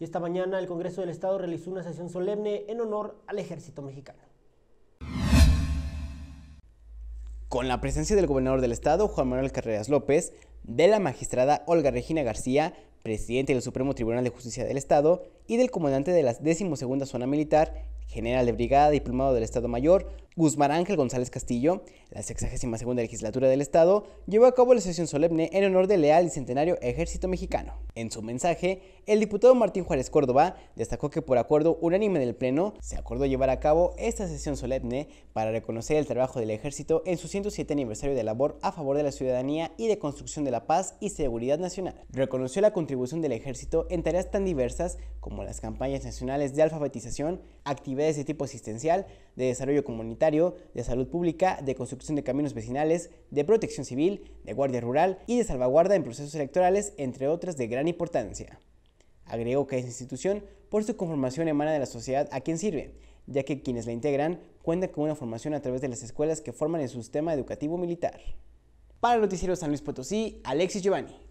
y esta mañana el Congreso del Estado realizó una sesión solemne en honor al ejército mexicano. Con la presencia del gobernador del estado, Juan Manuel Carreras López, de la magistrada Olga Regina García, presidente del Supremo Tribunal de Justicia del Estado, y del comandante de la 12 Zona Militar, general de brigada, diplomado del Estado Mayor, Guzmán Ángel González Castillo, la 62 legislatura del Estado, llevó a cabo la sesión solemne en honor del leal y centenario ejército mexicano. En su mensaje, el diputado Martín Juárez Córdoba destacó que por acuerdo unánime del Pleno, se acordó llevar a cabo esta sesión solemne para reconocer el trabajo del ejército en su 107 aniversario de labor a favor de la ciudadanía y de construcción de la paz y seguridad nacional. Reconoció la contribución del ejército en tareas tan diversas como las campañas nacionales de alfabetización, actividades de ese tipo asistencial, de desarrollo comunitario, de salud pública, de construcción de caminos vecinales, de protección civil, de guardia rural y de salvaguarda en procesos electorales, entre otras de gran importancia. Agregó que esa institución, por su conformación, emana de la sociedad a quien sirve, ya que quienes la integran cuentan con una formación a través de las escuelas que forman el sistema educativo militar. Para el Noticiero San Luis Potosí, Alexis Giovanni.